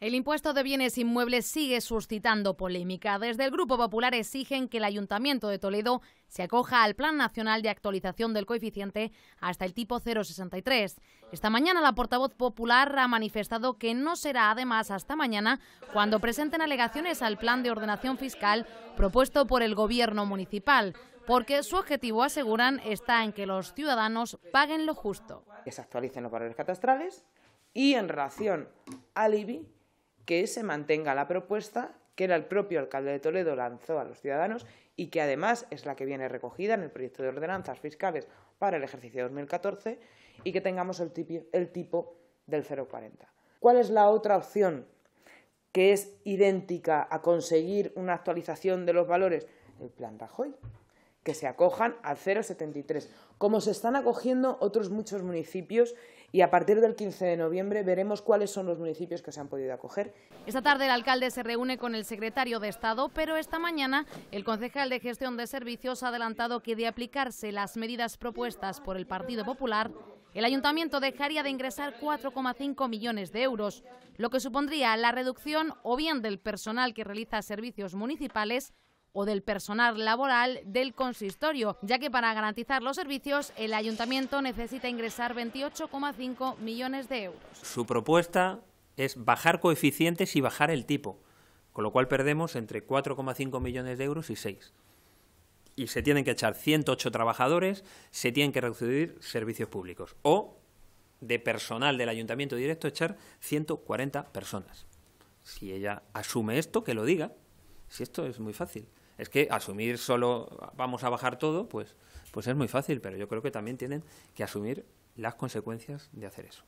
El impuesto de bienes inmuebles sigue suscitando polémica. Desde el Grupo Popular exigen que el Ayuntamiento de Toledo se acoja al Plan Nacional de Actualización del Coeficiente hasta el tipo 063. Esta mañana la portavoz popular ha manifestado que no será además hasta mañana cuando presenten alegaciones al Plan de Ordenación Fiscal propuesto por el Gobierno Municipal, porque su objetivo, aseguran, está en que los ciudadanos paguen lo justo. Que se actualicen los valores catastrales y en relación al IBI que se mantenga la propuesta que el propio alcalde de Toledo lanzó a los ciudadanos y que además es la que viene recogida en el proyecto de ordenanzas fiscales para el ejercicio 2014 y que tengamos el, el tipo del 0,40. ¿Cuál es la otra opción que es idéntica a conseguir una actualización de los valores? El plan Rajoy que se acojan al 0,73, como se están acogiendo otros muchos municipios y a partir del 15 de noviembre veremos cuáles son los municipios que se han podido acoger. Esta tarde el alcalde se reúne con el secretario de Estado, pero esta mañana el concejal de Gestión de Servicios ha adelantado que de aplicarse las medidas propuestas por el Partido Popular, el ayuntamiento dejaría de ingresar 4,5 millones de euros, lo que supondría la reducción o bien del personal que realiza servicios municipales o del personal laboral del consistorio, ya que para garantizar los servicios el ayuntamiento necesita ingresar 28,5 millones de euros. Su propuesta es bajar coeficientes y bajar el tipo, con lo cual perdemos entre 4,5 millones de euros y 6 y se tienen que echar 108 trabajadores, se tienen que reducir servicios públicos. O de personal del ayuntamiento directo echar 140 personas. Si ella asume esto, que lo diga, si esto es muy fácil. Es que asumir solo vamos a bajar todo, pues, pues es muy fácil, pero yo creo que también tienen que asumir las consecuencias de hacer eso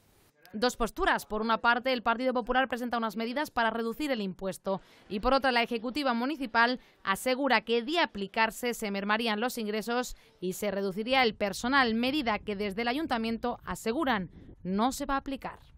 dos posturas. Por una parte, el Partido Popular presenta unas medidas para reducir el impuesto y por otra, la Ejecutiva Municipal asegura que de aplicarse se mermarían los ingresos y se reduciría el personal, medida que desde el ayuntamiento aseguran no se va a aplicar.